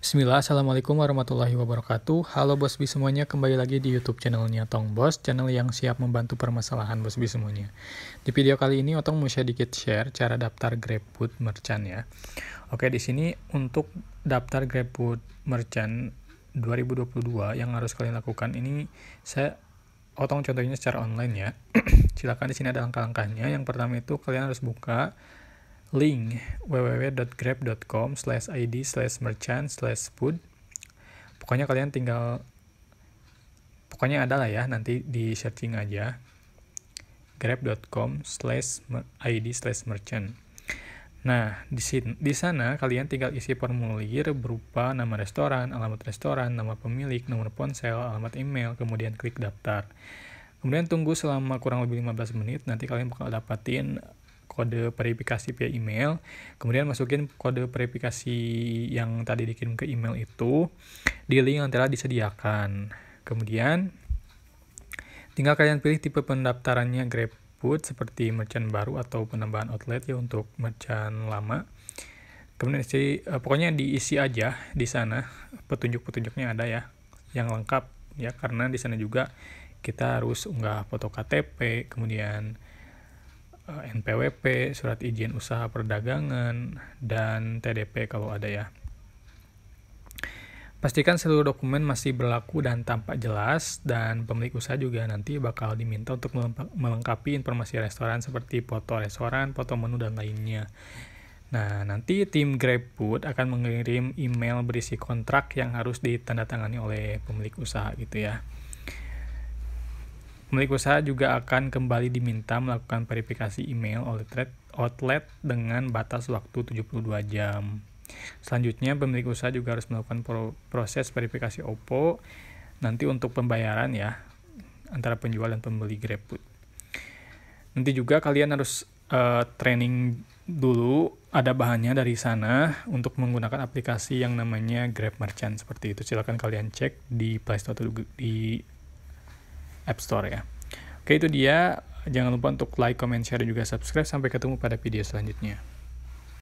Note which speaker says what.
Speaker 1: Bismillah, Assalamualaikum warahmatullahi wabarakatuh Halo Bos Bi semuanya, kembali lagi di Youtube channelnya Tong Bos Channel yang siap membantu permasalahan Bos Bi semuanya Di video kali ini, Otong mau share dikit share cara daftar GrabFood Merchant ya Oke, di sini untuk daftar GrabFood Merchant 2022 yang harus kalian lakukan ini saya Otong contohnya secara online ya Silahkan di sini ada langkah-langkahnya Yang pertama itu kalian harus buka Link www.grab.com slash id slash merchant slash food Pokoknya kalian tinggal Pokoknya ada lah ya nanti di searching aja grab.com slash id slash merchant Nah, di, sini, di sana kalian tinggal isi formulir berupa nama restoran, alamat restoran, nama pemilik, nomor ponsel, alamat email, kemudian klik daftar. Kemudian tunggu selama kurang lebih 15 menit, nanti kalian bakal dapatin kode verifikasi via email, kemudian masukin kode verifikasi yang tadi dikirim ke email itu di link yang telah disediakan. Kemudian tinggal kalian pilih tipe pendaftarannya GrabFood seperti merchant baru atau penambahan outlet ya untuk merchant lama. Kemudian isi, eh, pokoknya diisi aja di sana petunjuk-petunjuknya ada ya yang lengkap ya karena di sana juga kita harus unggah foto KTP, kemudian Eh, NPWP, surat izin usaha perdagangan, dan TDP kalau ada ya. Pastikan seluruh dokumen masih berlaku dan tampak jelas, dan pemilik usaha juga nanti bakal diminta untuk melengkapi informasi restoran seperti foto restoran, foto menu, dan lainnya. Nah, nanti tim GrabFood akan mengirim email berisi kontrak yang harus ditandatangani oleh pemilik usaha gitu ya. Pemilik usaha juga akan kembali diminta melakukan verifikasi email oleh thread outlet dengan batas waktu 72 jam. Selanjutnya, pemilik usaha juga harus melakukan proses verifikasi OPPO nanti untuk pembayaran ya antara penjual dan pembeli GrabFood. Nanti juga kalian harus uh, training dulu ada bahannya dari sana untuk menggunakan aplikasi yang namanya Grab Merchant seperti itu. Silakan kalian cek di Playstore di App Store ya. Oke itu dia. Jangan lupa untuk like, comment, share, dan juga subscribe. Sampai ketemu pada video selanjutnya.